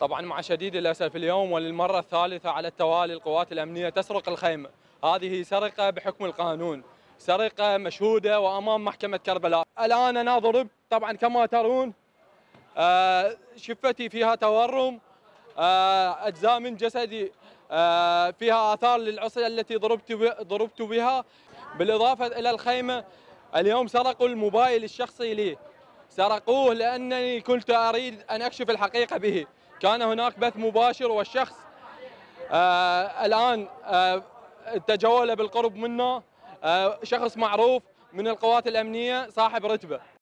طبعا مع شديد الأسف اليوم وللمرة الثالثة على التوالي القوات الأمنية تسرق الخيمة هذه سرقة بحكم القانون سرقة مشهودة وأمام محكمة كربلاء الآن أنا ضربت طبعا كما ترون آه، شفتي فيها تورم آه، أجزاء من جسدي آه، فيها آثار للعصي التي ضربت ضربت بها بالإضافة إلى الخيمة اليوم سرقوا الموبايل الشخصي لي سرقوه لأنني كنت أريد أن أكشف الحقيقة به كان هناك بث مباشر والشخص آه الآن آه تجول بالقرب منا آه شخص معروف من القوات الأمنية صاحب رتبة